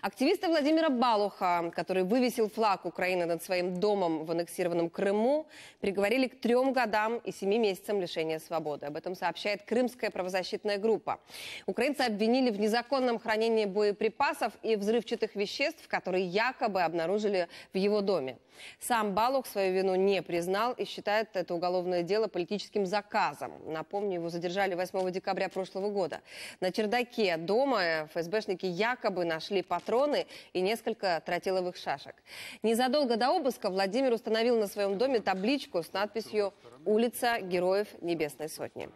Активисты Владимира Балуха, который вывесил флаг Украины над своим домом в аннексированном Крыму, приговорили к трем годам и семи месяцам лишения свободы. Об этом сообщает Крымская правозащитная группа. Украинцы обвинили в незаконном хранении боеприпасов и взрывчатых веществ, которые якобы обнаружили в его доме. Сам Балух свою вину не признал и считает это уголовное дело политическим заказом. Напомню, его задержали 8 декабря прошлого года. На чердаке дома ФСБшники якобы нашли по патроны и несколько тротиловых шашек. Незадолго до обыска Владимир установил на своем доме табличку с надписью «Улица Героев Небесной Сотни».